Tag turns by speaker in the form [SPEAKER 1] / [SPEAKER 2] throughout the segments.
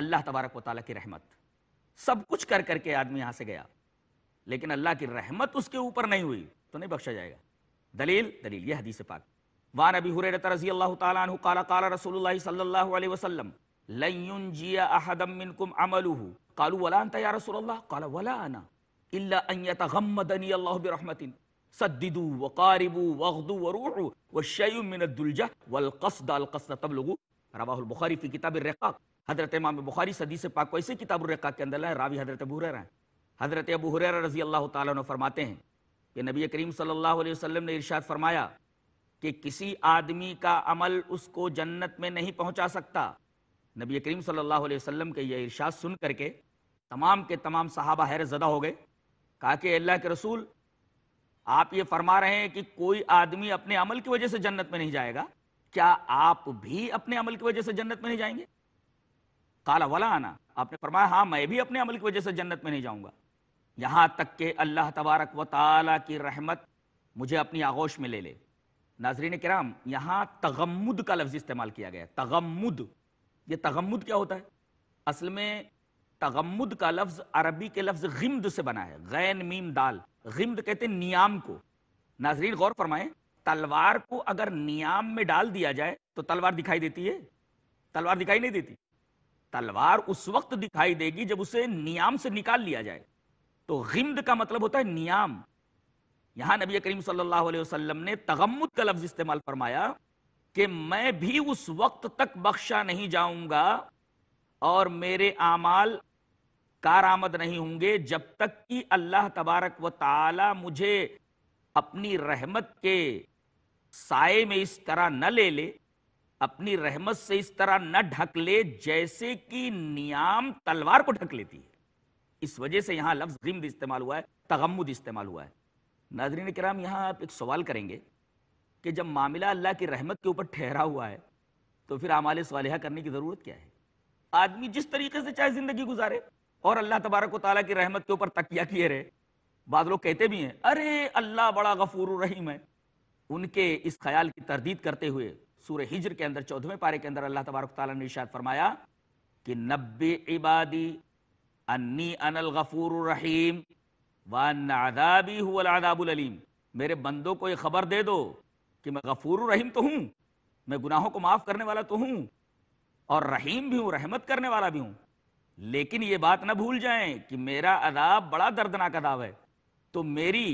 [SPEAKER 1] اللہ تبارک و تعالیٰ کی رحمت سب کچھ کر کر کے آدمی یہاں سے گیا لیکن اللہ کی رحمت اس کے اوپر نہیں ہوئی تو نہیں بخشا جائے گا دلیل دلیل یہ حدیث پاک وان ابی حریرہ رضی اللہ تعالیٰ عنہ قال قال رسول اللہ صلی اللہ علیہ وسلم لن ینجی احدا منکم عملہ قالوا ولا انت یا رسول اللہ قال ولا انا الا ان يتغمدنی اللہ برحمت سددو وقاربو واغدو وروحو والشیم من الدلجہ والقصد القصد تبلغو رواہ البخاری فی کتاب الرقاق حضرت امام بخاری صدی سے پاک ایسے کتاب الرقہ کے اندر لائے راوی حضرت ابو حریرہ ہیں حضرت ابو حریرہ رضی اللہ تعالیٰ نے فرماتے ہیں کہ نبی کریم صلی اللہ علیہ وسلم نے ارشاد فرمایا کہ کسی آدمی کا عمل اس کو جنت میں نہیں پہنچا سکتا نبی کریم صلی اللہ علیہ وسلم کے یہ ارشاد سن کر کے تمام کے تمام صحابہ حیر زدہ ہو گئے کہا کہ اللہ کے رسول آپ یہ فرما رہے ہیں کہ کوئی آدمی اپنے عمل کی وجہ سے جنت میں نہیں جائے گا کیا آپ بھی اپنے عمل کی وجہ سے جنت میں نہیں جائیں گے کالا والا آنا آپ نے فرمایا ہاں میں بھی اپنے عمل کی وجہ سے جنت میں نہیں جاؤں گا یہاں تک کہ اللہ تبارک و تعالی کی رحمت مجھے اپنی آغوش میں لے لے ناظرین کرام یہاں تغمد کا لفظ استعمال کیا گیا ہے تغمد یہ تغمد کیا ہوتا ہے اصل میں تغمد کا لفظ عربی کے لفظ غمد سے بنا ہے غین میم دال غمد کہتے ہیں نیام کو ناظرین غور فرمائیں تلوار کو اگر نیام میں ڈال دیا جائے تو تلوار دکھائی دیتی ہے تلوار دکھائی نہیں دیتی تلوار اس وقت دکھائی دے گی جب اسے نیام سے نکال لیا جائے تو غمد کا مطلب ہوتا ہے نیام یہاں نبی کریم صلی اللہ علیہ وسلم نے تغمد کا لفظ استعمال فرمایا کہ میں بھی اس وقت تک بخشا نہیں جاؤں گا اور میرے اعمال کارآمد نہیں ہوں گے جب تک کہ اللہ تبارک و تعالی مجھے اپنی رحمت کے سائے میں اس طرح نہ لے لے اپنی رحمت سے اس طرح نہ ڈھک لے جیسے کہ نیام تلوار کو ڈھک لیتی ہے اس وجہ سے یہاں لفظ غمد استعمال ہوا ہے تغمد استعمال ہوا ہے ناظرین کرام یہاں آپ ایک سوال کریں گے کہ جب معاملہ اللہ کی رحمت کے اوپر ٹھہرا ہوا ہے تو پھر عمال صالحہ کرنے کی ضرورت کیا ہے آدمی جس طریقے سے چاہے زندگی گزارے اور اللہ تبارک و تعالیٰ کی رحمت کے اوپر تکیہ کیے رہے بعض لوگ کہتے بھی ہیں ارے اللہ بڑا غفور الرحیم ہے ان کے اس خیال کی تردید کرتے ہوئے سورہ ہجر کے اندر چودھویں پارے کے اندر اللہ تبارک تعالیٰ نے ارشاد فرمایا کہ نبی عبادی انی ان الغفور الرحیم وان عذابی هو العذاب العلیم میرے بندوں کو یہ خبر دے دو کہ میں غفور الرحیم تو ہوں میں گناہوں کو معاف کرنے والا تو ہوں اور رحیم بھی ہوں رحمت کرنے والا بھی ہوں لیکن یہ بات نہ بھول جائیں کہ میرا عذاب بڑا دردناک عذاب ہے تو میری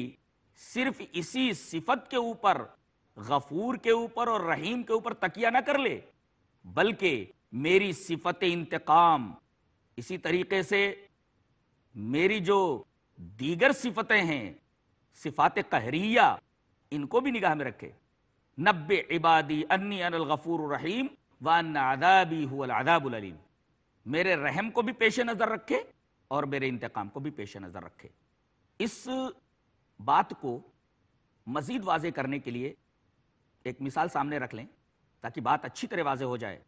[SPEAKER 1] صرف اسی صفت کے اوپر غفور کے اوپر اور رحیم کے اوپر تکیہ نہ کر لے بلکہ میری صفت انتقام اسی طریقے سے میری جو دیگر صفتیں ہیں صفات قہریہ ان کو بھی نگاہ میں رکھے نب عبادی انی ان الغفور الرحیم وان العذاب العلیم میرے رحم کو بھی پیش نظر رکھے اور میرے انتقام کو بھی پیش نظر رکھے اس بات کو مزید واضح کرنے کے لیے ایک مثال سامنے رکھ لیں تاکہ بات اچھی طرح واضح ہو جائے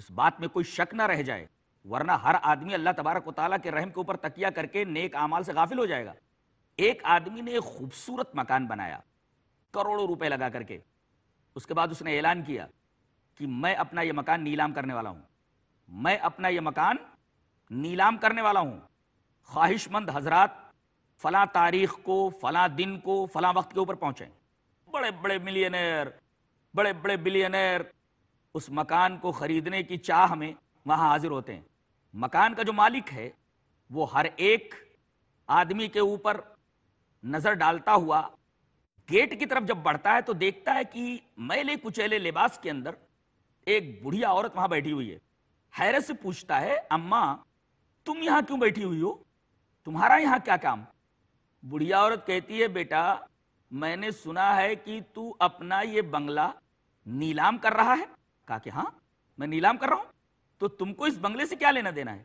[SPEAKER 1] اس بات میں کوئی شک نہ رہ جائے ورنہ ہر آدمی اللہ تبارک و تعالیٰ کے رحم کے اوپر تکیہ کر کے نیک اعمال سے غافل ہو جائے گا ایک آدمی نے ایک خوبصورت مکان بنایا کروڑوں روپے لگا کر کے اس اس کے بعد نے اعلان کیا کہ میں اپنا یہ مکان نیلام کرنے والا ہوں میں اپنا یہ مکان نیلام کرنے والا ہوں خواہش مند حضرات فلاں تاریخ کو فلاں دن کو فلاں وقت کے اوپر پہنچیں بڑے بڑے ملینئر بڑے بڑے بلینئر اس مکان کو خریدنے کی چاہ میں وہاں حاضر ہوتے ہیں مکان کا جو مالک ہے وہ ہر ایک آدمی کے اوپر نظر ڈالتا ہوا گیٹ کی طرف جب بڑھتا ہے تو دیکھتا ہے کہ میلے کچیلے لباس کے اندر ایک بڑھیا عورت وہاں بیٹھی ہوئی ہے حیرت سے پوچھتا ہے اماں تم یہاں کیوں بیٹھی ہوئی ہو تمہارا یہاں کیا کام بڑھیا عورت کہتی ہے بیٹا میں نے سنا ہے کہ تو اپنا یہ بنگلہ نیلام کر رہا ہے کہا کہ ہاں میں نیلام کر رہا ہوں تو تم کو اس بنگلے سے کیا لینا دینا ہے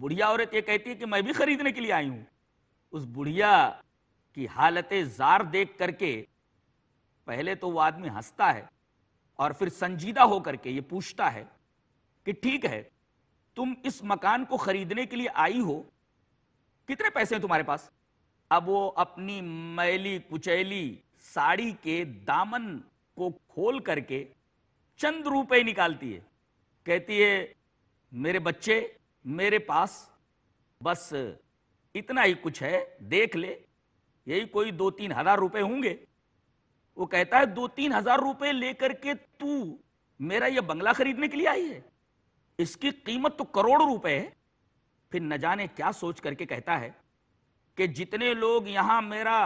[SPEAKER 1] بڑھیا عورت یہ کہتی ہے کہ میں بھی خریدنے کے لیے آئی ہوں اس بڑھیا کی حالت زار دیکھ کر کے پہلے تو وہ آدمی ہنستا ہے اور پھر سنجیدہ ہو کر کے یہ پوچھتا ہے کہ ٹھیک ہے تم اس مکان کو خریدنے کے لیے آئی ہو کتنے پیسے ہیں تمہارے پاس اب وہ اپنی میلی کچیلی ساڑی کے دامن کو کھول کر کے چند روپے نکالتی ہے کہتی ہے میرے بچے میرے پاس بس اتنا ہی کچھ ہے دیکھ لے یہی کوئی دو تین ہزار روپے ہوں گے وہ کہتا ہے دو تین ہزار روپے لے کر کے تو میرا یہ بنگلہ خریدنے کے لیے آئی ہے اس کی قیمت تو کروڑ روپے ہے پھر نہ جانے کیا سوچ کر کے کہتا ہے کہ جتنے لوگ یہاں میرا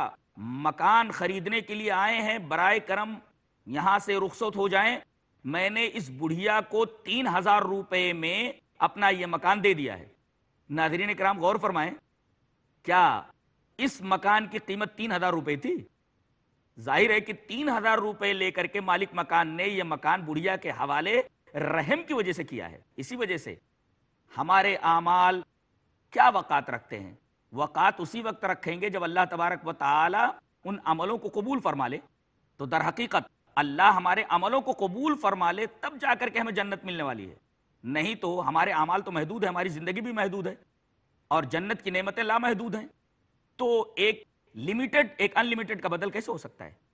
[SPEAKER 1] مکان خریدنے کے لیے آئے ہیں برائے کرم یہاں سے رخصت ہو جائیں میں نے اس بڑھیا کو تین ہزار روپے میں اپنا یہ مکان دے دیا ہے ناظرین کرام غور فرمائیں کیا اس مکان کی قیمت تین ہزار روپے تھی ظاہر ہے کہ تین ہزار روپے لے کر کے مالک مکان نے یہ مکان بڑھیا کے حوالے رحم کی وجہ سے کیا ہے اسی وجہ سے ہمارے اعمال کیا وقات رکھتے ہیں وقات اسی وقت رکھیں گے جب اللہ تبارک و تعالی ان عملوں کو قبول فرما لے تو در حقیقت اللہ ہمارے عملوں کو قبول فرما لے تب جا کر کے ہمیں جنت ملنے والی ہے نہیں تو ہمارے اعمال تو محدود ہے ہماری زندگی بھی محدود ہے اور جنت کی نعمتیں لا محدود تو ایک لمیٹڈ ایک ان لمیٹڈ کا بدل کیسے ہو سکتا ہے